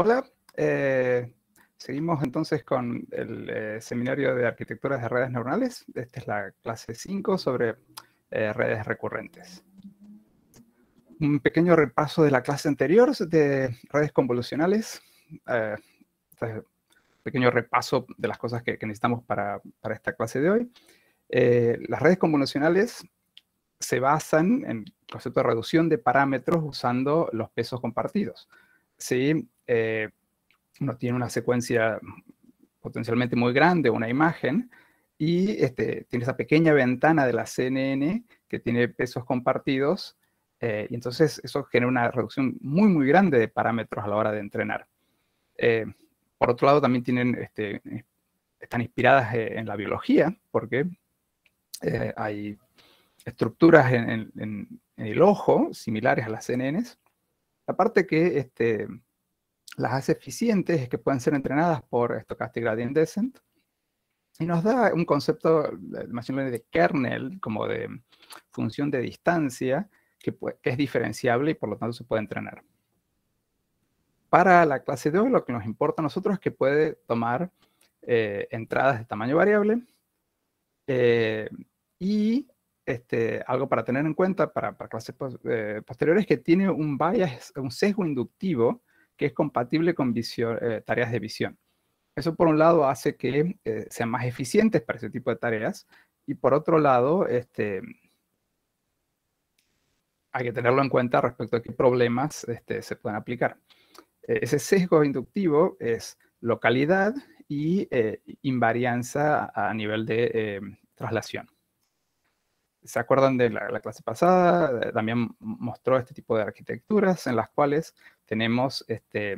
Hola, eh, seguimos entonces con el eh, seminario de arquitecturas de redes neuronales. Esta es la clase 5 sobre eh, redes recurrentes. Un pequeño repaso de la clase anterior de redes convolucionales. Este pequeño repaso de las cosas que, necesitamos para, para, esta clase de hoy. las redes convolucionales se basan en el concepto de reducción de parámetros usando los pesos compartidos. ¿sí? eh, uno tiene una secuencia potencialmente muy grande, una imagen, y este, tiene esa pequeña ventana de la CNN que tiene pesos compartidos, eh, y entonces eso genera una reducción muy, muy grande de parámetros a la hora de entrenar. Eh, por otro lado, también tienen, este, están inspiradas eh, en la biología, porque hay estructuras en, el ojo similares a las CNNs. Aparte que este, las hace eficientes es que pueden ser entrenadas por Stochastic Gradient Descent y nos da un concepto más de kernel, como de función de distancia, que, es diferenciable y por lo tanto se puede entrenar. Para la clase 2 lo que nos importa a nosotros es que puede tomar eh, entradas de tamaño variable eh, y este, algo para tener en cuenta para, clases posteriores es eh, posteriores que tiene un bias, un sesgo inductivo que es compatible con eh, tareas de visión. Eso por un lado hace que eh, sean más eficientes para ese tipo de tareas y por otro lado este, hay que tenerlo en cuenta respecto a qué problemas este, se pueden aplicar. E, ese sesgo inductivo es localidad y eh, invarianza a nivel de traslación se acuerdan de la, clase pasada, también mostró este tipo de arquitecturas en las cuales tenemos este,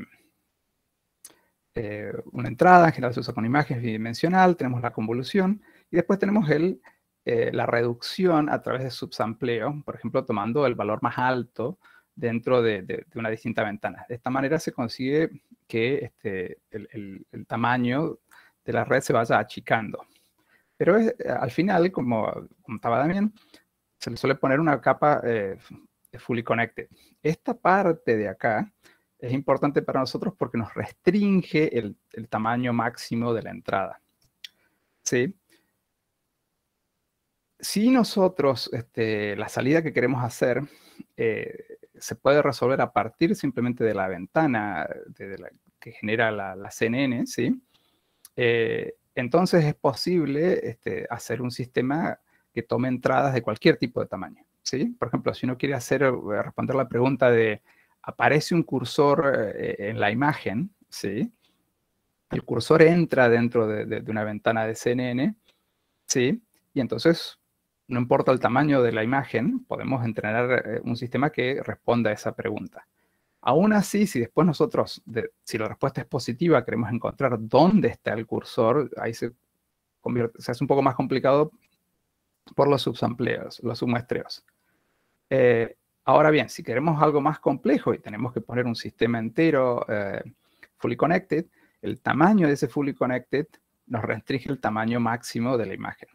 eh, una entrada, en general se usa con imágenes bidimensional, tenemos la convolución y después tenemos el, eh, la reducción a través de subsampleo, por ejemplo, tomando el valor más alto dentro de, una distinta ventana. De esta manera se consigue que este, el tamaño de la red se vaya achicando. Pero eh, al final, como contaba Damián, se le suele poner una capa eh, fully connected. Esta parte de acá es importante para nosotros porque nos restringe el, tamaño máximo de la entrada. ¿Sí? Si nosotros, este, la salida que queremos hacer, eh, se puede resolver a partir simplemente de la ventana que genera la, CNN, ¿sí? Eh, entonces es posible este, hacer un sistema que tome entradas de cualquier tipo de tamaño. ¿sí? Por ejemplo, si uno quiere hacer, eh, responder la pregunta de, aparece un cursor eh, en la imagen, ¿sí? el cursor entra dentro de, una ventana de CNN, ¿sí? y entonces, no importa el tamaño de la imagen, podemos entrenar eh, un sistema que responda a esa pregunta. Aún así, si después nosotros, si la respuesta es positiva, queremos encontrar dónde está el cursor, ahí se convierte, se hace un poco más complicado por los subsampleos, los submuestreos. Eh, ahora bien, si queremos algo más complejo y tenemos que poner un sistema entero eh, fully connected, el tamaño de ese fully connected nos restringe el tamaño máximo de la imagen.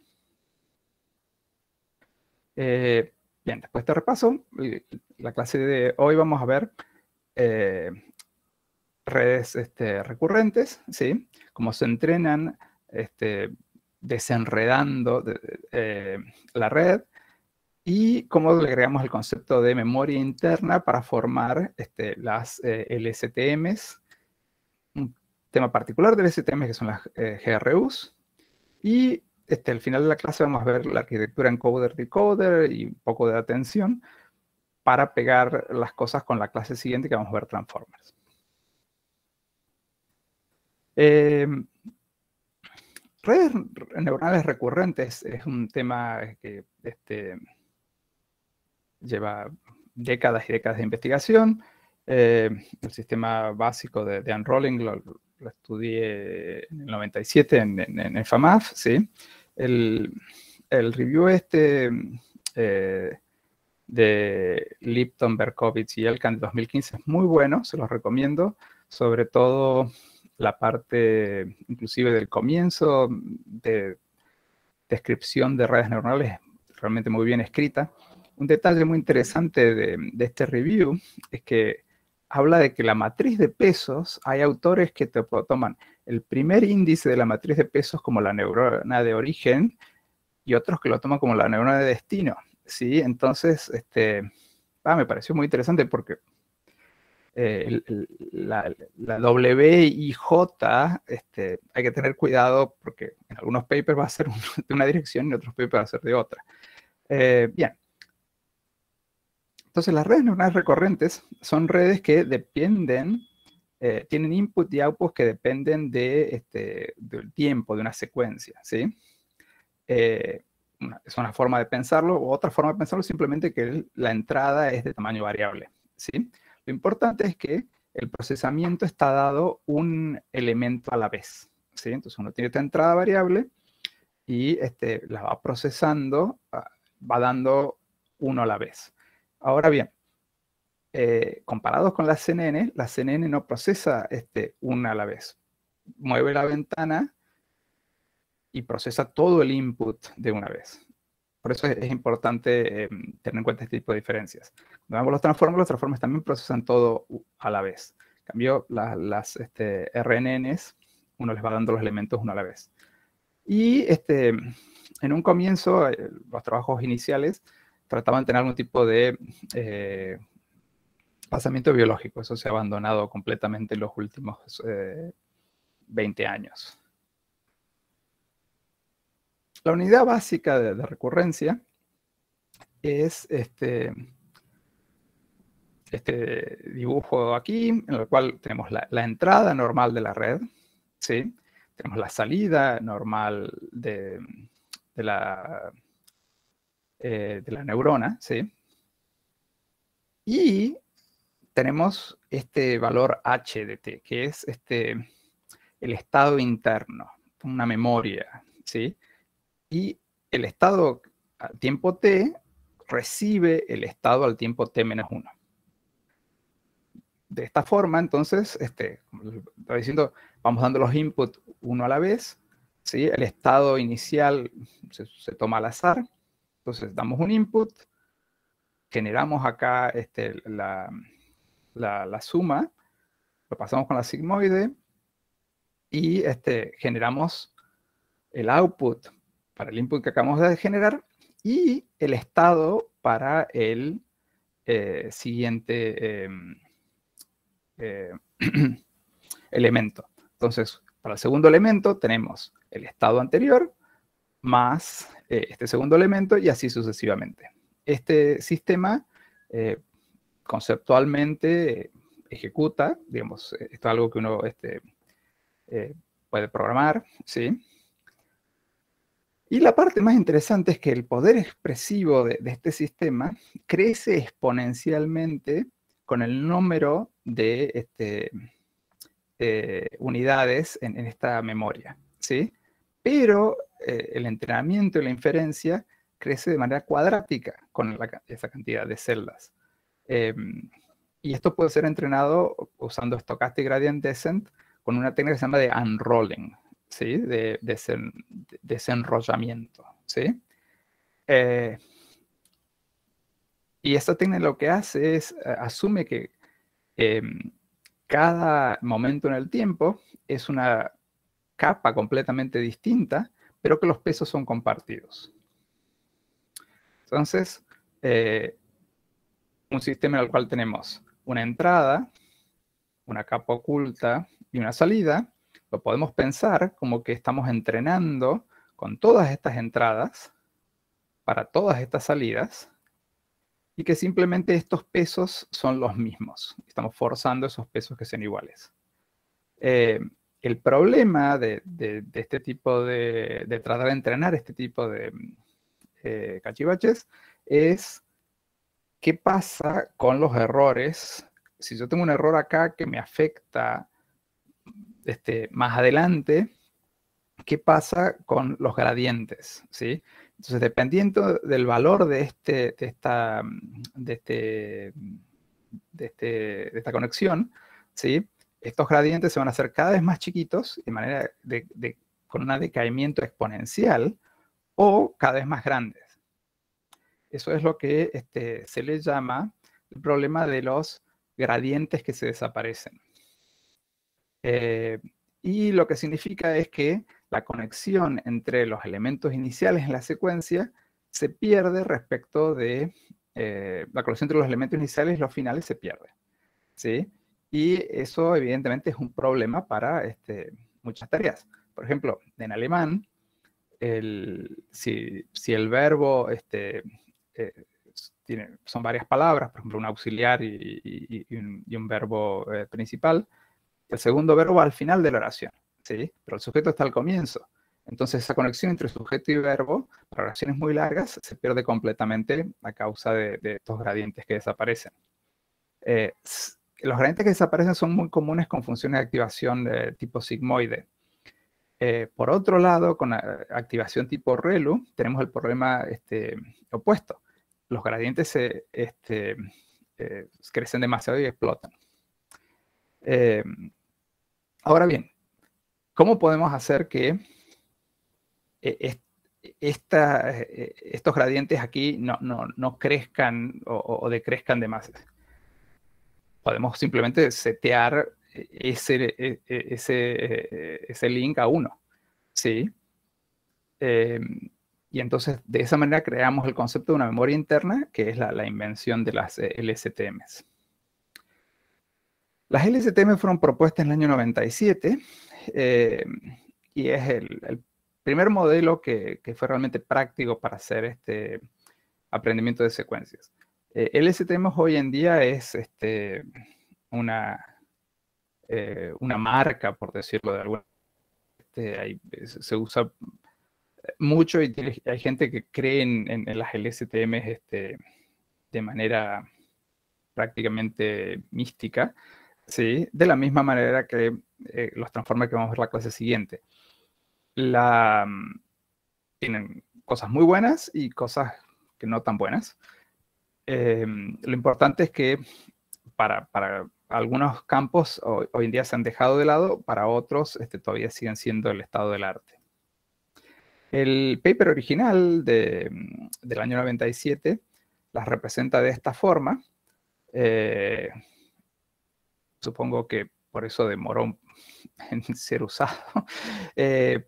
Eh, bien, después este repaso. La clase de hoy vamos a ver eh, redes este, recurrentes, ¿sí? Como se entrenan este, desenredando eh, la red y cómo le agregamos el concepto de memoria interna para formar este, las eh, LSTMs, un tema particular de LSTMs que son las GRUs, y este, al final de la clase vamos a ver la arquitectura encoder-decoder y un poco de atención, para pegar las cosas con la clase siguiente que vamos a ver Transformers. Eh, redes neuronales recurrentes es un tema que este, lleva décadas y décadas de investigación. Eh, el sistema básico de, unrolling lo, estudié en el 97 en, en, FAMAF, ¿sí? El, review este eh, de Lipton, Berkowitz y Elkan de 2015 es muy bueno, se los recomiendo, sobre todo la parte inclusive del comienzo de descripción de redes neuronales realmente muy bien escrita. Un detalle muy interesante de, de este review es que habla de que la matriz de pesos, hay autores que toman el primer índice de la matriz de pesos como la neurona de origen y otros que lo toman como la neurona de destino. Sí, entonces, este, ah, me pareció muy interesante porque eh, la, la, W y J, este, hay que tener cuidado porque en algunos papers va a ser de una dirección y en otros papers va a ser de otra. Eh, bien. Entonces, las redes neuronales recurrentes son redes que dependen, eh, tienen input y output que dependen de, este, del tiempo, de una secuencia, ¿sí? es una forma de pensarlo, o otra forma de pensarlo simplemente que la entrada es de tamaño variable. ¿sí? Lo importante es que el procesamiento está dado un elemento a la vez. ¿sí? Entonces uno tiene esta entrada variable y este, la va procesando, ah, va dando uno a la vez. Ahora bien, eh, comparados con la CNN, la CNN no procesa este, una a la vez. Mueve la ventana y procesa todo el input de una vez. Por eso es, importante eh, tener en cuenta este tipo de diferencias. Cuando vemos los transformers, los también procesan todo a la vez. En cambio, las, este, RNNs, uno les va dando los elementos uno a la vez. Y este, en un comienzo, eh, los trabajos iniciales trataban de tener algún tipo de eh, pasamiento biológico. Eso se ha abandonado completamente en los últimos 20 años. La unidad básica de, recurrencia es este, este dibujo aquí, en el cual tenemos la, entrada normal de la red, ¿sí? tenemos la salida normal de, la, eh, de la, neurona, ¿sí? y tenemos este valor h de t, que es este, el estado interno, una memoria, ¿sí? y el estado al tiempo t recibe el estado al tiempo t menos 1. De esta forma, entonces, este, como estaba diciendo, vamos dando los inputs uno a la vez. ¿sí? El estado inicial se, toma al azar. Entonces, damos un input, generamos acá este, la, suma, lo pasamos con la sigmoide y este, generamos el output para el input que acabamos de generar y el estado para el eh, siguiente eh, eh, elemento. Entonces, para el segundo elemento tenemos el estado anterior más este segundo elemento y así sucesivamente. Este sistema conceptualmente ejecuta, digamos, esto es algo que uno este, puede programar, ¿sí? Y la parte más interesante es que el poder expresivo de, este sistema crece exponencialmente con el número de este, eh, unidades en, esta memoria, ¿sí? Pero eh, el entrenamiento y la inferencia crece de manera cuadrática con la, esa cantidad de celdas. Em, y esto puede ser entrenado usando stochastic gradient descent con una técnica que se llama de unrolling, ¿sí? de, desenrollamiento. ¿sí? Eh, y esta técnica lo que hace es, eh, asume que em, cada momento en el tiempo es una capa completamente distinta, pero que los pesos son compartidos. Entonces, eh, un sistema en el cual tenemos una entrada, una capa oculta y una salida, podemos pensar como que estamos entrenando con todas estas entradas para todas estas salidas y que simplemente estos pesos son los mismos. Estamos forzando esos pesos que sean iguales. Eh, el problema de, este tipo de, de tratar de entrenar este tipo de eh, cachivaches es qué pasa con los errores. Si yo tengo un error acá que me afecta este, más adelante qué pasa con los gradientes, Entonces, dependiendo del valor de, este, este, de, esta, conexión, estos gradientes se van a hacer cada vez más chiquitos, de manera con un decaimiento exponencial, o cada vez más grandes. Eso es lo que se le llama el problema de los gradientes que se desaparecen. Eh, y lo que significa es que la conexión entre los elementos iniciales en la secuencia se pierde respecto de eh, la conexión entre los elementos iniciales y los finales se pierde. ¿sí? Y eso evidentemente es un problema para este, muchas tareas. Por ejemplo, en alemán, si, el verbo este, eh, son varias palabras, por ejemplo, un auxiliar y, un, verbo principal, el segundo verbo al final de la oración, ¿sí? Pero el sujeto está al comienzo. Entonces esa conexión entre sujeto y verbo para oraciones muy largas se pierde completamente a causa de, estos gradientes que desaparecen. Eh, los gradientes que desaparecen son muy comunes con funciones de activación de tipo sigmoide. Eh, por otro lado, con activación tipo ReLU, tenemos el problema este, opuesto. Los gradientes este, eh, crecen demasiado y explotan. Ahora bien, ¿cómo podemos hacer que eh, eh, estos gradientes aquí no, crezcan o, decrezcan de más? Podemos simplemente setear e, e, e, ese, link a uno. ¿sí? Eh, y entonces de esa manera creamos el concepto de una memoria interna, que es la, la invención de las LSTMs. Las LSTM fueron propuestas en el año 97 eh, y es el, primer modelo que, fue realmente práctico para hacer este aprendimiento de secuencias. Eh, LSTM hoy en día es este, una, eh, una marca, por decirlo de alguna manera. Este, se usa mucho y hay gente que cree en, las LSTM este, de manera prácticamente mística. ¿sí? De la misma manera que eh, los transformes que vamos a ver la clase siguiente. La, mm, tienen cosas muy buenas y cosas que no tan buenas. Em, lo importante es que para, algunos campos hoy, en día se han dejado de lado, para otros este, todavía siguen siendo el estado del arte. El paper original de, mm, del año 97 las representa de esta forma. Eh, supongo que por eso demoró en ser usado. Eh,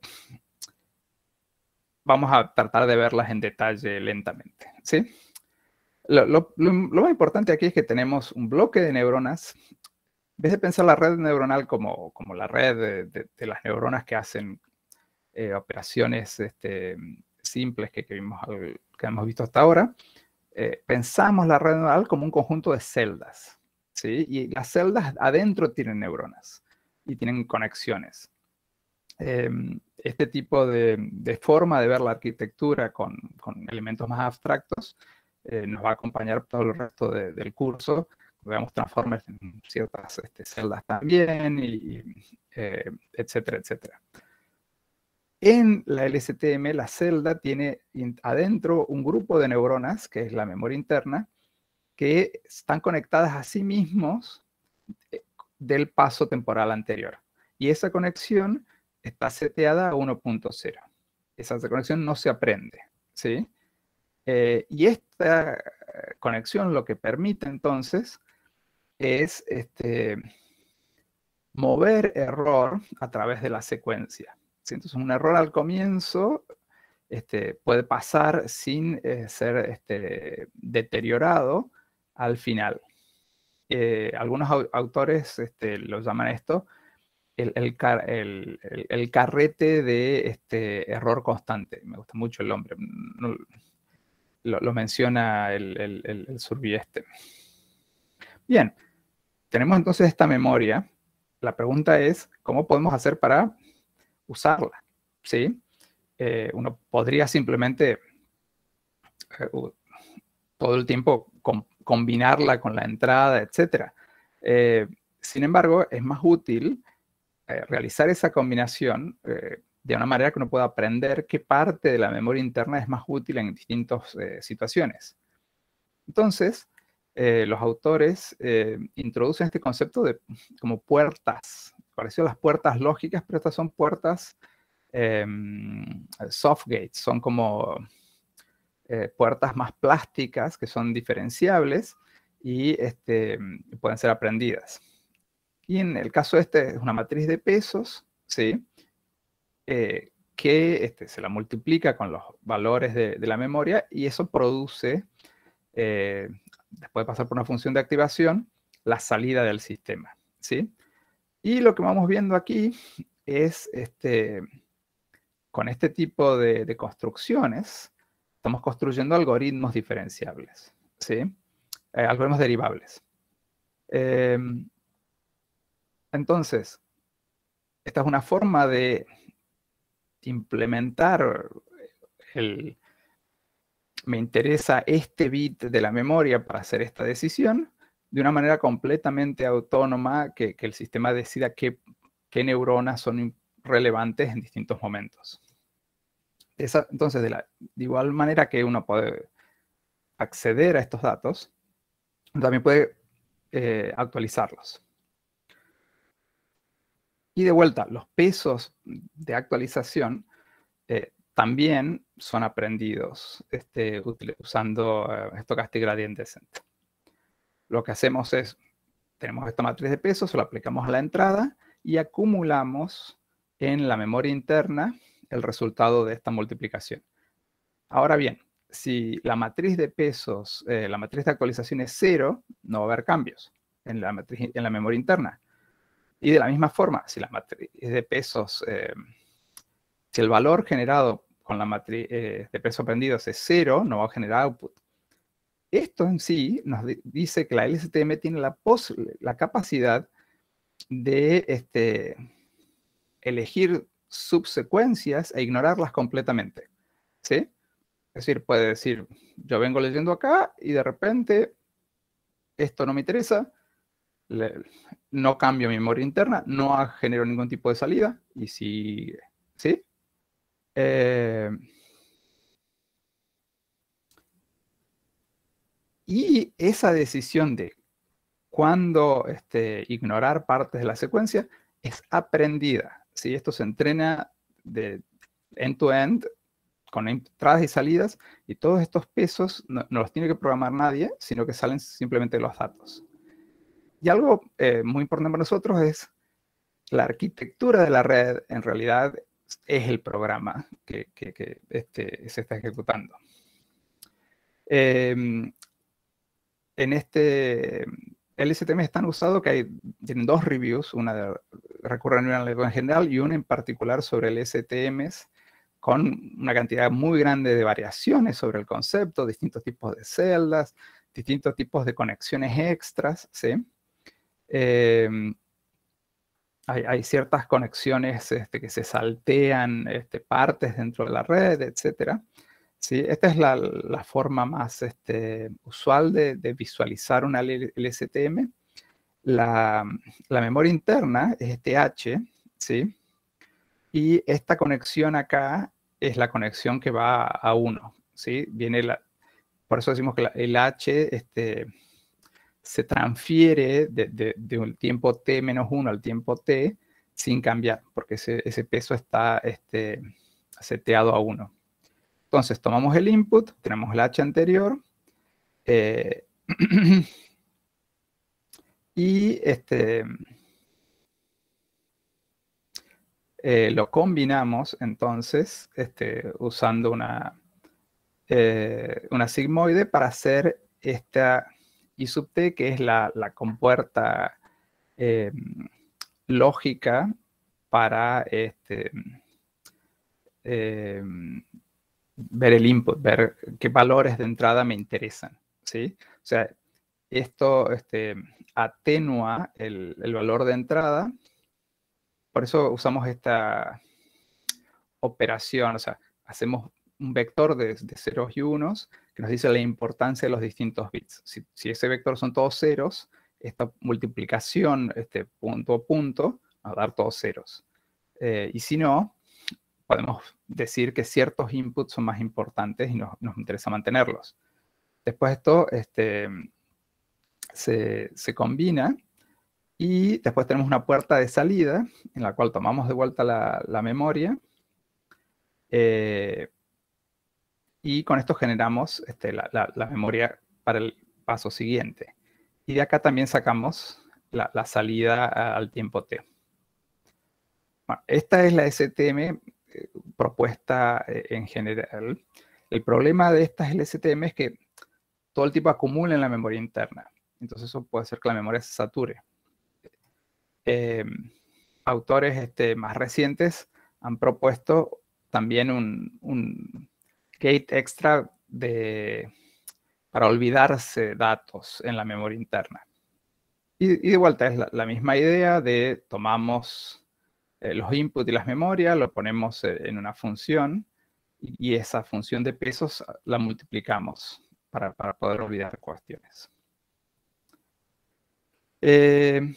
vamos a tratar de verlas en detalle lentamente, ¿sí? Lo, más importante aquí es que tenemos un bloque de neuronas. En vez de pensar la red neuronal como, como la red de, las neuronas que hacen eh, operaciones este, simples que, que, hemos visto hasta ahora, eh, pensamos la red neuronal como un conjunto de celdas. Y las celdas adentro tienen neuronas y tienen conexiones. Em, este tipo de, forma de ver la arquitectura con, elementos más abstractos eh, nos va a acompañar todo el resto del curso. vamos transformers en ciertas este, celdas también, y, eh, etcétera, etcétera. En la LSTM, la celda tiene adentro un grupo de neuronas, que es la memoria interna, que están conectadas a sí mismos eh, del paso temporal anterior. Y esa conexión está seteada a 1.0. Esa conexión no se aprende, ¿sí? Eh, y esta eh, conexión lo que permite entonces es este, mover error a través de la secuencia. Entonces un error al comienzo este, puede pasar sin ser este, deteriorado al final. Eh, algunos autores este, lo llaman esto el, carrete de este error constante. Me gusta mucho el nombre. Lo, menciona el, surbieste Bien, tenemos entonces esta memoria. La pregunta es, ¿cómo podemos hacer para usarla? ¿Sí? Eh, uno podría simplemente eh, todo el tiempo combinarla con la entrada, etc. Eh, sin embargo, es más útil eh, realizar esa combinación eh, de una manera que uno pueda aprender qué parte de la memoria interna es más útil en distintas situaciones. Entonces, los autores introducen este concepto de como puertas, parecido las puertas lógicas, pero estas son puertas em, soft gates, son como eh, puertas más plásticas que son diferenciables y este, mm, pueden ser aprendidas. Y en el caso este es una matriz de pesos, ¿sí? Eh, que este, se la multiplica con los valores de, la memoria y eso produce, eh, después de pasar por una función de activación, la salida del sistema, ¿sí? Y lo que vamos viendo aquí es, este, con este tipo de construcciones, Estamos construyendo algoritmos diferenciables, ¿sí? Eh, algoritmos derivables. Em, entonces, esta es una forma de implementar el, me interesa este bit de la memoria para hacer esta decisión de una manera completamente autónoma que, el sistema decida qué neuronas son relevantes en distintos momentos entonces, de, igual manera que uno puede acceder a estos datos, también puede eh, actualizarlos. Y de vuelta, los pesos de actualización eh, también son aprendidos este, usando eh, esto, Stochastic Gradient Descent. Lo que hacemos es, tenemos esta matriz de pesos, la aplicamos a la entrada y acumulamos en la memoria interna el resultado de esta multiplicación. Ahora bien, si la matriz de pesos, eh, la matriz de actualización es cero, no va a haber cambios en la, en la memoria interna. Y de la misma forma, si la matriz de pesos, eh, si el valor generado con la matriz eh, de pesos aprendidos es cero, no va a generar output. Esto en sí nos dice que la LSTM tiene la, la capacidad de este, elegir subsecuencias e ignorarlas completamente. ¿Sí? Es decir, puede decir, yo vengo leyendo acá y de repente esto no me interesa, no cambio mi memoria interna, no genero ningún tipo de salida y si ¿Sí? Eh, y esa decisión de cuándo este, ignorar partes de la secuencia es aprendida, si esto se entrena de end-to-end, con entradas y salidas, y todos estos pesos no, los tiene que programar nadie, sino que salen simplemente los datos. Y algo eh, muy importante para nosotros es la arquitectura de la red, en realidad es el programa que, este, se está ejecutando. Em, en este el STM es tan usado que hay, tienen dos reviews, una de recurren en general y una en particular sobre el STM con una cantidad muy grande de variaciones sobre el concepto, distintos tipos de celdas, distintos tipos de conexiones extras, ¿sí? Eh, hay, ciertas conexiones este, que se saltean este, partes dentro de la red, etcétera. ¿sí? Esta es la, forma más este, usual de, visualizar una LSTM. La, memoria interna es este H, ¿sí? Y esta conexión acá es la conexión que va a 1, ¿sí? Viene la, por eso decimos que el H este, se transfiere de, un tiempo T menos 1 al tiempo T sin cambiar, porque ese, peso está este, seteado a 1. Entonces tomamos el input, tenemos la h anterior, eh, y este, eh, lo combinamos entonces este, usando una, eh, una sigmoide para hacer esta I sub t, que es la, la compuerta em, lógica para este, em, ver el input, ver qué valores de entrada me interesan, ¿sí? O sea, esto este, atenúa el, valor de entrada, por eso usamos esta operación, o sea, hacemos un vector de, ceros y unos que nos dice la importancia de los distintos bits. Si, ese vector son todos ceros, esta multiplicación este punto a punto va a dar todos ceros. Eh, y si no, podemos decir que ciertos inputs son más importantes y nos, interesa mantenerlos. Después esto este, se, combina y después tenemos una puerta de salida en la cual tomamos de vuelta la, memoria eh, y con esto generamos este, la, memoria para el paso siguiente. Y de acá también sacamos la, salida al tiempo t. esta es la STM propuesta eh, en general. El problema de estas LSTM es que todo el tipo acumula en la memoria interna. Entonces eso puede hacer que la memoria se sature. Em, autores este, más recientes han propuesto también un, gate extra de, para olvidarse datos en la memoria interna. Y, de vuelta es la misma idea de tomamos eh, los inputs y las memorias, lo ponemos eh, en una función y esa función de pesos ah, la multiplicamos para, poder olvidar cuestiones. Eh,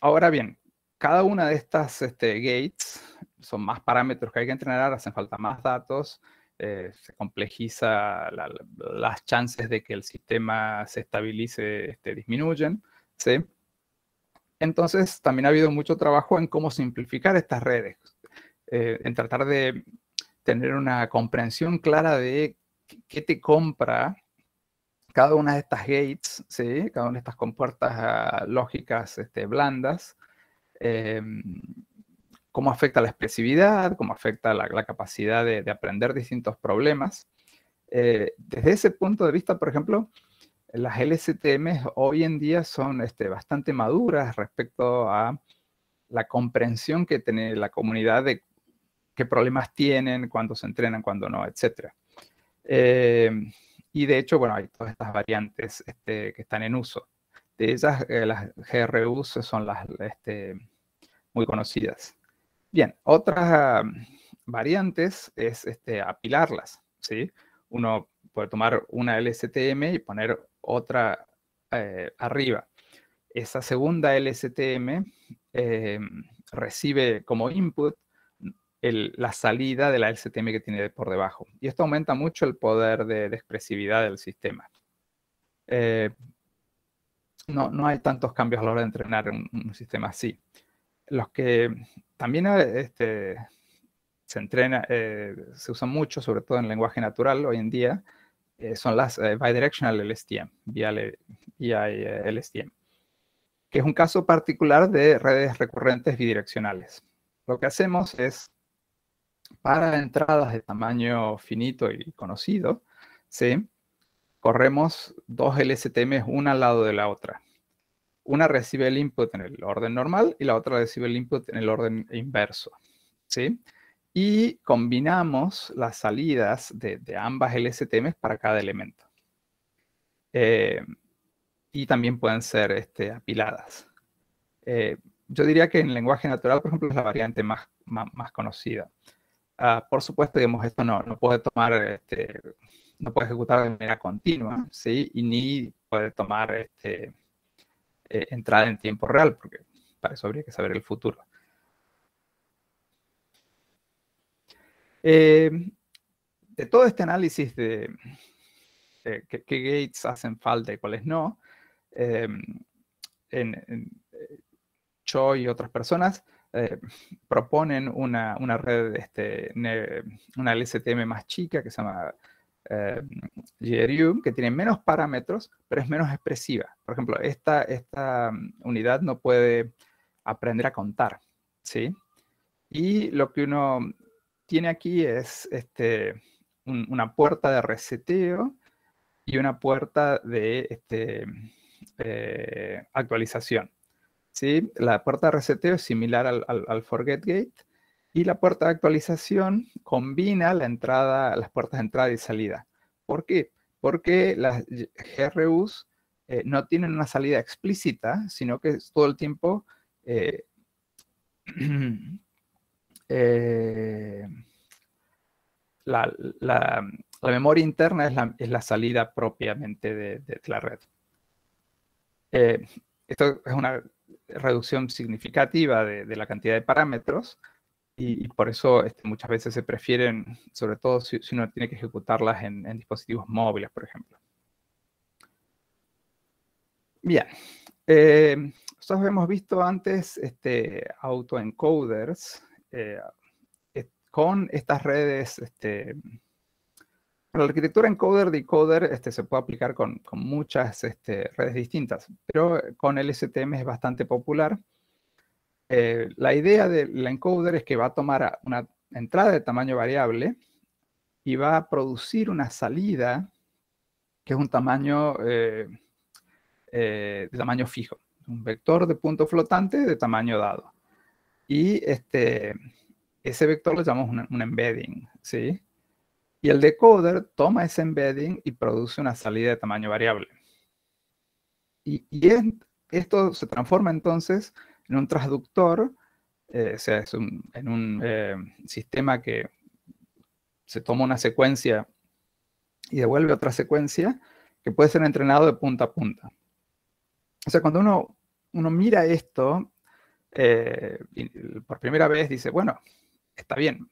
ahora bien, cada una de estas este, gates son más parámetros que hay que entrenar, hacen falta más datos, se complejiza, las chances de que el sistema se estabilice este, disminuyen, ¿sí? Entonces, también ha habido mucho trabajo en cómo simplificar estas redes, eh, en tratar de tener una comprensión clara de qué te compra cada una de estas gates, cada una de estas compuertas ah, lógicas este, blandas, em, cómo afecta la expresividad, cómo afecta la, capacidad de, aprender distintos problemas. Eh, desde ese punto de vista, por ejemplo, las LSTM hoy en día son este, bastante maduras respecto a la comprensión que tiene la comunidad de qué problemas tienen, cuándo se entrenan, cuándo no, etc. Eh, y de hecho, bueno, hay todas estas variantes este, que están en uso. De ellas, eh, las GRUs son las este, muy conocidas. Bien, otras variantes es este, apilarlas, ¿sí? Uno poder tomar una LSTM y poner otra eh, arriba. Esa segunda LSTM eh, recibe como input la salida de la LSTM que tiene por debajo. Y esto aumenta mucho el poder de, expresividad del sistema. Eh, no, hay tantos cambios a la hora de entrenar un, sistema así. Los que también este, se entrena, se usan mucho, sobre todo en lenguaje natural hoy en día, eh, son las eh, bidirectional LSTM, y LSTM, eh, que es un caso particular de redes recurrentes bidireccionales. Lo que hacemos es, para entradas de tamaño finito y conocido, ¿sí? corremos dos LSTM una al lado de la otra. Una recibe el input en el orden normal y la otra recibe el input en el orden inverso. ¿sí? y combinamos las salidas de, ambas LSTMs para cada elemento. Eh, y también pueden ser este, apiladas. Eh, yo diría que en lenguaje natural, por ejemplo, es la variante más, más, conocida. Ah, por supuesto, digamos, esto no, no puede tomar, este, no puede ejecutar de manera continua, ¿sí? Y ni puede tomar este, eh, entrada en tiempo real, porque para eso habría que saber el futuro. Eh, de todo este análisis de, qué, gates hacen falta y cuáles no, eh, yo y otras personas eh, proponen una, red, este, una LSTM más chica que se llama eh, que tiene menos parámetros, pero es menos expresiva. Por ejemplo, esta, esta mm, unidad no puede aprender a contar, ¿sí? Y lo que uno tiene aquí es este, una puerta de reseteo y una puerta de este, eh, actualización. ¿sí? La puerta de reseteo es similar al, al, forget gate y la puerta de actualización combina la entrada, las puertas de entrada y salida. ¿Por qué? Porque las GRUs eh, no tienen una salida explícita, sino que todo el tiempo eh, Eh, la, la, memoria interna es la, es la salida propiamente de, la red. Eh, esto es una reducción significativa de, la cantidad de parámetros y, por eso este, muchas veces se prefieren, sobre todo si, uno tiene que ejecutarlas en, dispositivos móviles, por ejemplo. Bien, eh, nosotros hemos visto antes este, autoencoders, eh, con estas redes, este, la arquitectura encoder-decoder este, se puede aplicar con, muchas este, redes distintas, pero con el STM es bastante popular. Eh, la idea del encoder es que va a tomar una entrada de tamaño variable y va a producir una salida que es un tamaño eh, de tamaño fijo, un vector de punto flotante de tamaño dado. Y este, ese vector lo llamamos un, embedding, ¿sí? Y el decoder toma ese embedding y produce una salida de tamaño variable. Y, esto se transforma entonces en un transductor, eh, o sea, es un, en un eh, sistema que se toma una secuencia y devuelve otra secuencia que puede ser entrenado de punta a punta. O sea, cuando uno, uno mira esto, eh, por primera vez dice, bueno, está bien,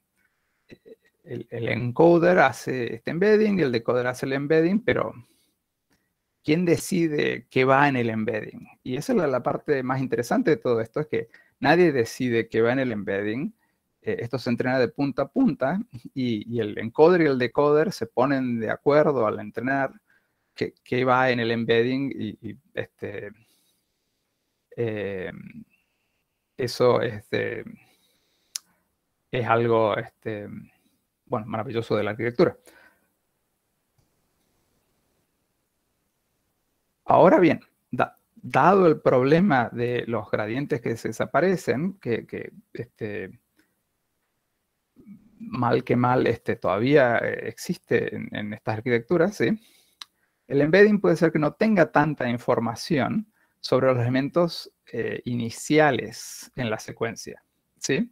eh, el, encoder hace este embedding y el decoder hace el embedding, pero ¿quién decide qué va en el embedding? Y esa es la, parte más interesante de todo esto, es que nadie decide qué va en el embedding. Eh, esto se entrena de punta a punta y, el encoder y el decoder se ponen de acuerdo al entrenar qué, va en el embedding y, este, em, eso este, es algo este, maravilloso de la arquitectura. Ahora bien, dado el problema de los gradientes que se desaparecen, que, este, mal que mal todavía eh, existe en, estas arquitecturas, el embedding puede ser que no tenga tanta información sobre los elementos eh, iniciales en la secuencia. ¿sí?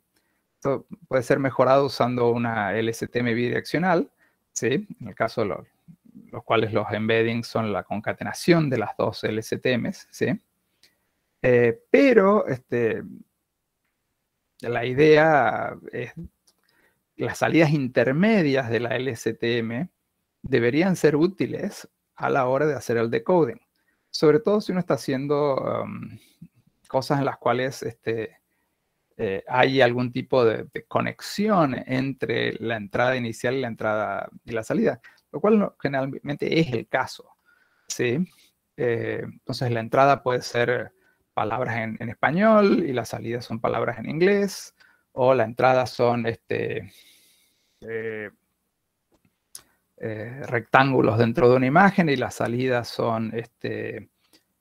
Esto puede ser mejorado usando una LSTM bidireccional, ¿sí? en el caso de los, cuales los embeddings son la concatenación de las dos LSTMs. ¿sí? Eh, pero este, la idea es las salidas intermedias de la LSTM deberían ser útiles a la hora de hacer el decoding sobre todo si uno está haciendo um, cosas en las cuales este, eh, hay algún tipo de, conexión entre la entrada inicial y la entrada y la salida, lo cual generalmente es el caso. ¿sí? Eh, entonces la entrada puede ser palabras en, español y la salida son palabras en inglés, o la entrada son este, eh, eh, rectángulos dentro de una imagen y las salidas son este,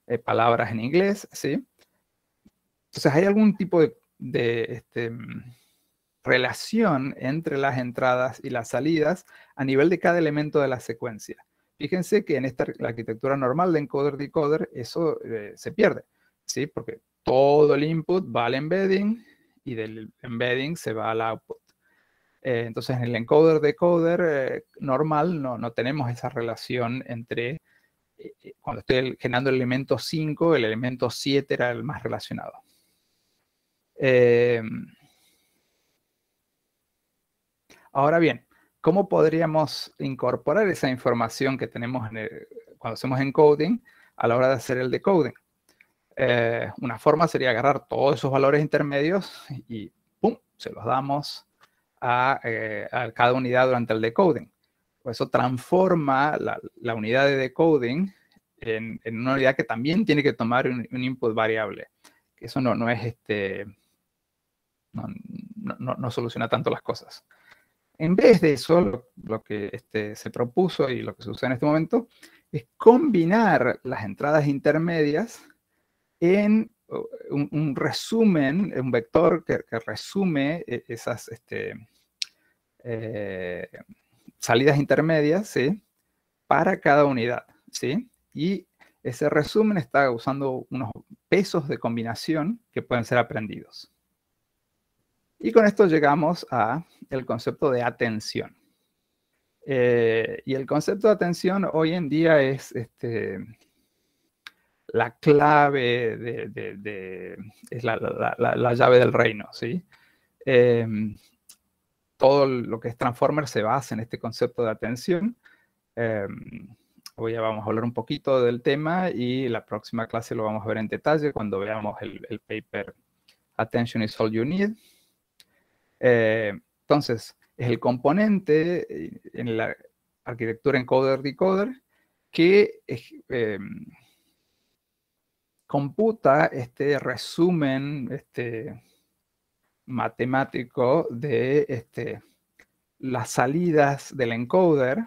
eh, palabras en inglés, ¿sí? Entonces, ¿hay algún tipo de, este, mm, relación entre las entradas y las salidas a nivel de cada elemento de la secuencia? Fíjense que en esta, la arquitectura normal de encoder-decoder eso eh, se pierde, ¿sí? Porque todo el input va al embedding y del embedding se va al output. Eh, entonces, en el encoder-decoder eh, normal no, tenemos esa relación entre eh, cuando estoy generando el elemento 5, el elemento 7 era el más relacionado. Em, ahora bien, ¿cómo podríamos incorporar esa información que tenemos cuando hacemos encoding a la hora de hacer el decoding? una forma sería agarrar todos esos valores intermedios y ¡pum! se los damos eh, a, cada unidad durante el decoding. Pues eso transforma la, unidad de decoding en, una unidad que también tiene que tomar un, input variable. Eso no, no es este. No, soluciona tanto las cosas. En vez de eso, lo, que este, se propuso y lo que se usa en este momento es combinar las entradas intermedias en un, resumen, un vector que, resume eh, esas, este, eh, salidas intermedias, ¿sí? Para cada unidad, ¿sí? Y ese resumen está usando unos pesos de combinación que pueden ser aprendidos. Y con esto llegamos a el concepto de atención. Eh, y el concepto de atención hoy en día es este, la clave, de, es la, llave del reino, ¿sí? Eh, todo lo que es Transformer se basa en este concepto de atención. Em, hoy ya vamos a hablar un poquito del tema y la próxima clase lo vamos a ver en detalle cuando veamos el, paper Attention is All You Need. Eh, entonces, es el componente eh, en la arquitectura encoder-decoder que em, computa este resumen, este matemático de este, las salidas del encoder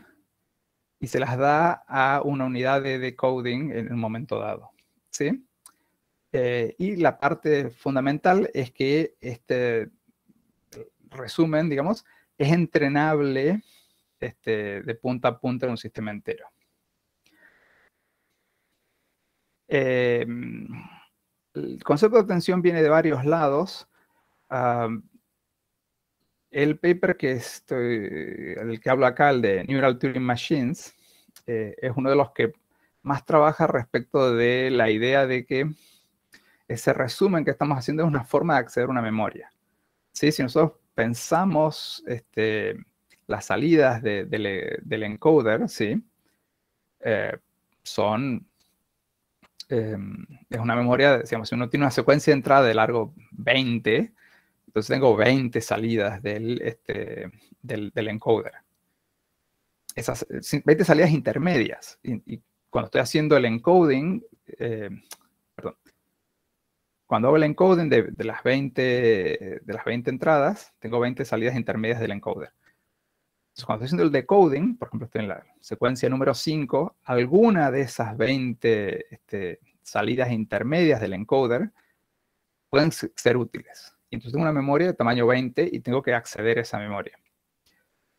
y se las da a una unidad de decoding en un momento dado. ¿sí? Eh, y la parte fundamental es que este resumen, digamos, es entrenable este, de punta a punta en un sistema entero. Eh, el concepto de atención viene de varios lados el paper que estoy, el que hablo acá, el de Neural Turing Machines, eh, es uno de los que más trabaja respecto de la idea de que ese resumen que estamos haciendo es una forma de acceder a una memoria. ¿Sí? Si nosotros pensamos este, las salidas del encoder, ¿sí? Eh, son... Em, es una memoria, digamos, si uno tiene una secuencia de entrada de largo 20, entonces tengo 20 salidas este, del, del, encoder. Esas 20 eh, salidas intermedias. Y, cuando estoy haciendo el encoding, eh, perdón, cuando hago el encoding de, las 20, de las 20 entradas, tengo 20 salidas intermedias del encoder. Entonces, cuando estoy haciendo el decoding, por ejemplo, estoy en la secuencia número 5, alguna de esas 20 este, salidas intermedias del encoder pueden ser útiles. Entonces tengo una memoria de tamaño 20 y tengo que acceder a esa memoria.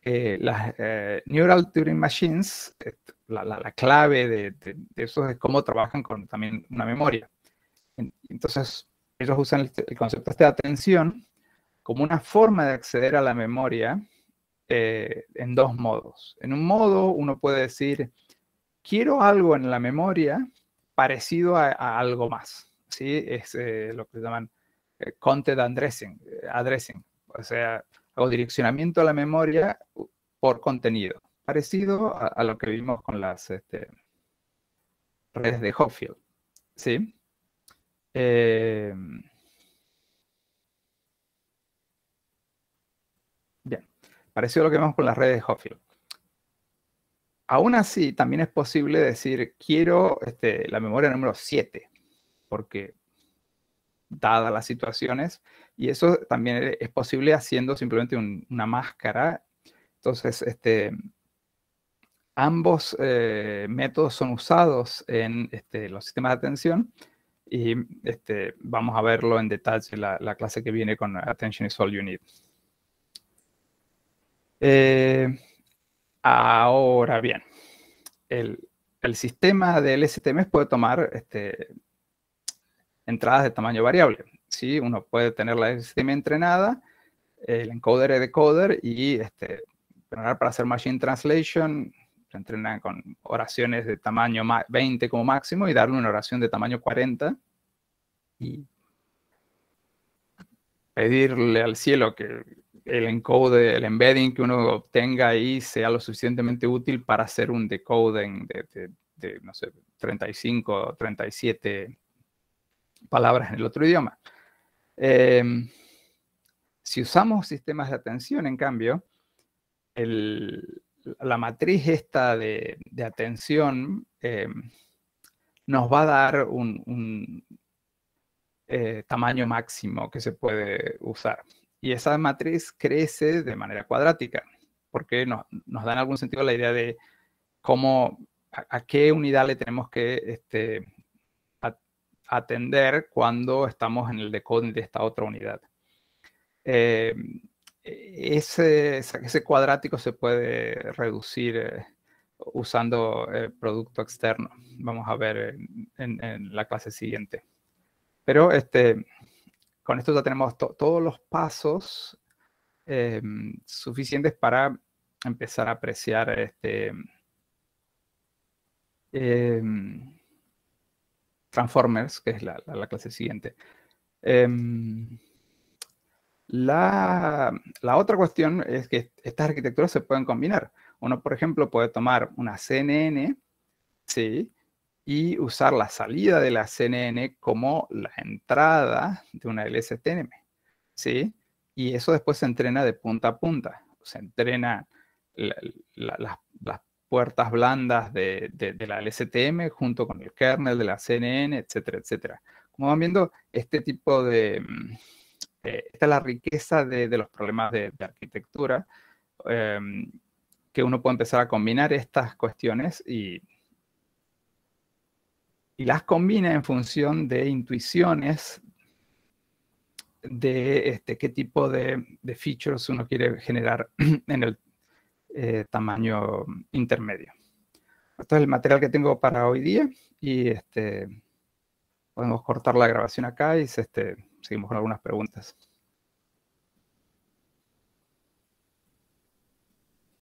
Eh, las eh, Neural Turing Machines, eh, la, clave de, eso es cómo trabajan con también una memoria. Entonces, ellos usan este, el, concepto este de atención como una forma de acceder a la memoria en dos modos. En un modo, uno puede decir, quiero algo en la memoria parecido a, algo más. ¿sí? Es lo que llaman content addressing, eh, addressing, o sea, hago direccionamiento a la memoria por contenido, parecido a, lo que vimos con las este, redes de Hopfield. ¿sí? Em, bien, parecido a lo que vemos con las redes de Hopfield. Aún así, también es posible decir, quiero este, la memoria número 7, porque dadas las situaciones. Y eso también eh, es posible haciendo simplemente una máscara. Entonces, este, ambos eh, métodos son usados en este, los sistemas de atención y este, vamos a verlo en detalle la, la clase que viene con Attention is All You Need. Eh, ahora bien, el, sistema del STMS puede tomar este, entradas de tamaño variable. si Uno puede tener la STM entrenada, el encoder y decoder y este, para hacer machine translation, entrenar con oraciones de tamaño 20 como máximo y darle una oración de tamaño 40 y pedirle al cielo que el encode, el embedding que uno obtenga ahí sea lo suficientemente útil para hacer un decoding de, de, de no sé, 35, 37 palabras en el otro idioma. Eh, si usamos sistemas de atención, en cambio, la matriz esta de, atención eh, nos va a dar un, eh, tamaño máximo que se puede usar. Y esa matriz crece de manera cuadrática, porque nos da en algún sentido la idea de cómo, a, qué unidad le tenemos que este, atender cuando estamos en el decoding de esta otra unidad. Eh, ese, ese, cuadrático se puede reducir eh, usando el eh, producto externo. Vamos a ver en, la clase siguiente. Pero este, con esto ya tenemos todos los pasos suficientes para empezar a apreciar este, Transformers, que es la, clase siguiente. Em, la, otra cuestión es que estas arquitecturas se pueden combinar. Uno, por ejemplo, puede tomar una CNN, ¿sí? Y usar la salida de la CNN como la entrada de una LSTM, ¿sí? Y eso después se entrena de punta a punta. Se entrena las puertas blandas de, la LSTM junto con el kernel de la CNN, etcétera, etcétera. Como van viendo, este tipo de... Mm, eh, esta es la riqueza de, los problemas de, arquitectura, em, que uno puede empezar a combinar estas cuestiones y, las combina en función de intuiciones de este, qué tipo de, de features uno quiere generar en el eh, tamaño intermedio. Esto es el material que tengo para hoy día y este, podemos cortar la grabación acá y este, seguimos con algunas preguntas.